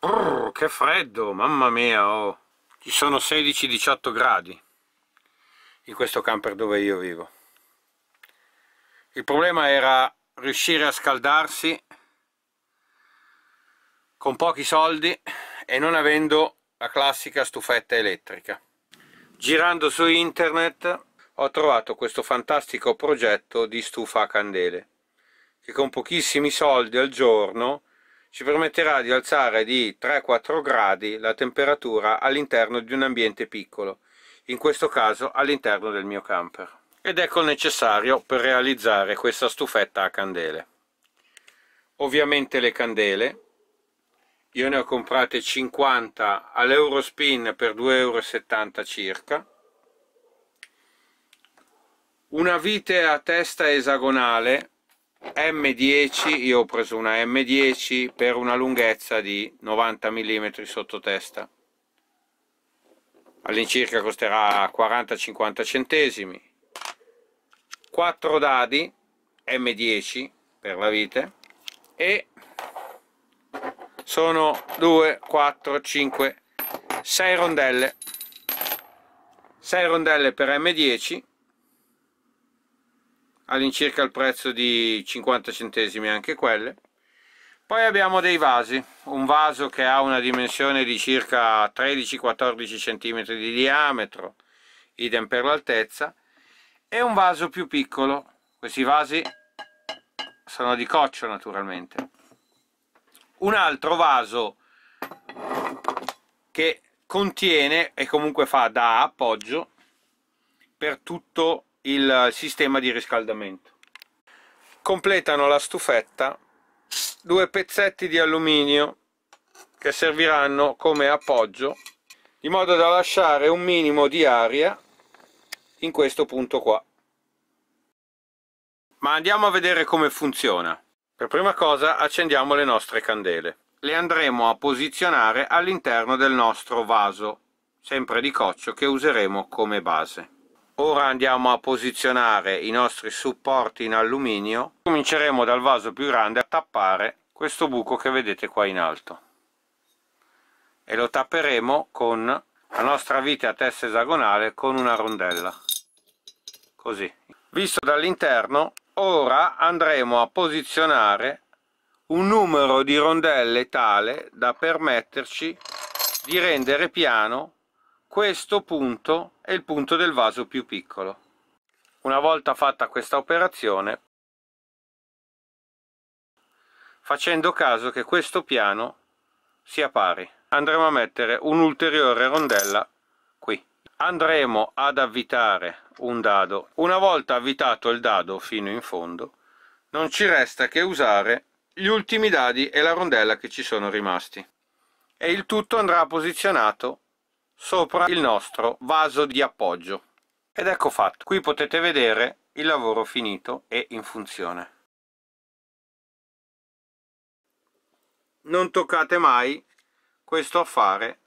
Brrr, che freddo, mamma mia, oh. Ci sono 16-18 gradi in questo camper dove io vivo. Il problema era riuscire a scaldarsi con pochi soldi e non avendo la classica stufetta elettrica. Girando su internet ho trovato questo fantastico progetto di stufa a candele che con pochissimi soldi al giorno ci permetterà di alzare di 3-4 gradi la temperatura all'interno di un ambiente piccolo, in questo caso all'interno del mio camper. Ed ecco il necessario per realizzare questa stufetta a candele. Ovviamente le candele, io ne ho comprate 50 all'Eurospin per 2,70 euro circa, una vite a testa esagonale M10, io ho preso una M10 per una lunghezza di 90 mm sottotesta all'incirca costerà 40-50 centesimi 4 dadi M10 per la vite e sono 2, 4, 5, 6 rondelle 6 rondelle per M10 all'incirca il prezzo di 50 centesimi anche quelle poi abbiamo dei vasi un vaso che ha una dimensione di circa 13-14 cm di diametro idem per l'altezza e un vaso più piccolo questi vasi sono di coccio naturalmente un altro vaso che contiene e comunque fa da appoggio per tutto il sistema di riscaldamento. Completano la stufetta due pezzetti di alluminio che serviranno come appoggio in modo da lasciare un minimo di aria in questo punto qua. Ma andiamo a vedere come funziona. Per prima cosa accendiamo le nostre candele. Le andremo a posizionare all'interno del nostro vaso, sempre di coccio, che useremo come base. Ora andiamo a posizionare i nostri supporti in alluminio. Cominceremo dal vaso più grande a tappare questo buco che vedete qua in alto e lo tapperemo con la nostra vite a testa esagonale con una rondella così visto dall'interno ora andremo a posizionare un numero di rondelle tale da permetterci di rendere piano questo punto è il punto del vaso più piccolo. Una volta fatta questa operazione, facendo caso che questo piano sia pari, andremo a mettere un'ulteriore rondella qui. Andremo ad avvitare un dado. Una volta avvitato il dado fino in fondo, non ci resta che usare gli ultimi dadi e la rondella che ci sono rimasti. E il tutto andrà posizionato sopra il nostro vaso di appoggio ed ecco fatto qui potete vedere il lavoro finito e in funzione non toccate mai questo affare